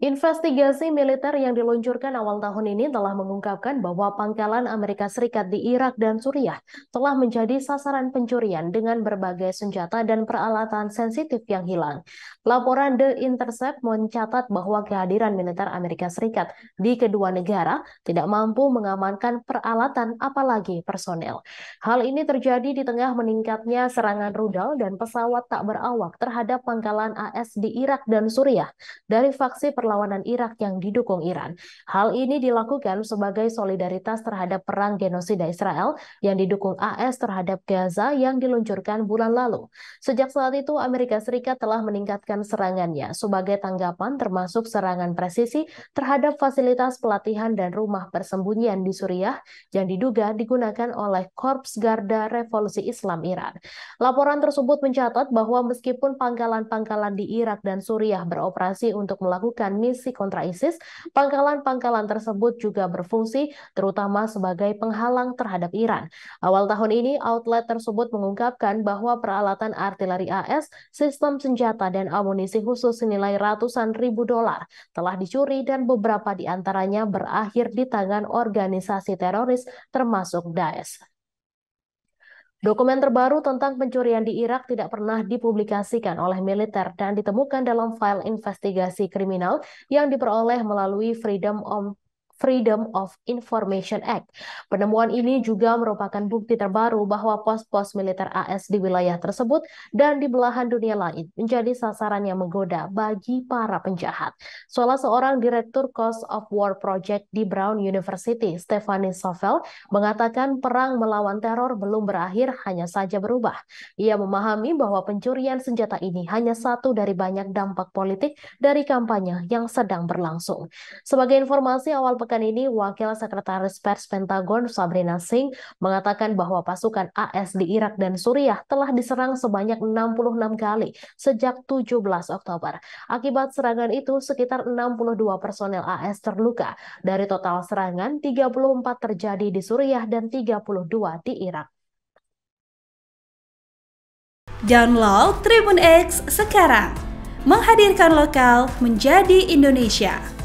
Investigasi militer yang diluncurkan awal tahun ini telah mengungkapkan bahwa pangkalan Amerika Serikat di Irak dan Suriah telah menjadi sasaran pencurian dengan berbagai senjata dan peralatan sensitif yang hilang. Laporan The Intercept mencatat bahwa kehadiran militer Amerika Serikat di kedua negara tidak mampu mengamankan peralatan apalagi personel. Hal ini terjadi di tengah meningkatnya serangan rudal dan pesawat tak berawak terhadap pangkalan AS di Irak dan Suriah dari faksi perlawanan Irak yang didukung Iran. Hal ini dilakukan sebagai solidaritas terhadap perang genosida Israel yang didukung AS terhadap Gaza yang diluncurkan bulan lalu. Sejak saat itu, Amerika Serikat telah meningkatkan serangannya sebagai tanggapan termasuk serangan presisi terhadap fasilitas pelatihan dan rumah persembunyian di Suriah yang diduga digunakan oleh Korps Garda Revolusi Islam Iran. Laporan tersebut mencatat bahwa meskipun pangkalan-pangkalan di Irak dan Suriah beroperasi untuk melakukan misi kontra ISIS, pangkalan-pangkalan tersebut juga berfungsi terutama sebagai penghalang terhadap Iran. Awal tahun ini, outlet tersebut mengungkapkan bahwa peralatan artileri AS, sistem senjata, dan amunisi khusus senilai ratusan ribu dolar telah dicuri dan beberapa di antaranya berakhir di tangan organisasi teroris termasuk Daesh. Dokumen terbaru tentang pencurian di Irak tidak pernah dipublikasikan oleh militer dan ditemukan dalam file investigasi kriminal yang diperoleh melalui Freedom of Freedom of Information Act. Penemuan ini juga merupakan bukti terbaru bahwa pos-pos militer AS di wilayah tersebut dan di belahan dunia lain menjadi sasaran yang menggoda bagi para penjahat. Salah seorang direktur Cost of War Project di Brown University, Stephanie Sovel, mengatakan perang melawan teror belum berakhir, hanya saja berubah. Ia memahami bahwa pencurian senjata ini hanya satu dari banyak dampak politik dari kampanye yang sedang berlangsung. Sebagai informasi awal pekan pekan ini, Wakil Sekretaris Pers Pentagon Sabrina Singh mengatakan bahwa pasukan AS di Irak dan Suriah telah diserang sebanyak 66 kali sejak 17 Oktober. Akibat serangan itu, sekitar 62 personel AS terluka. Dari total serangan, 34 terjadi di Suriah dan 32 di Irak. Download Tribun X sekarang, menghadirkan lokal menjadi Indonesia.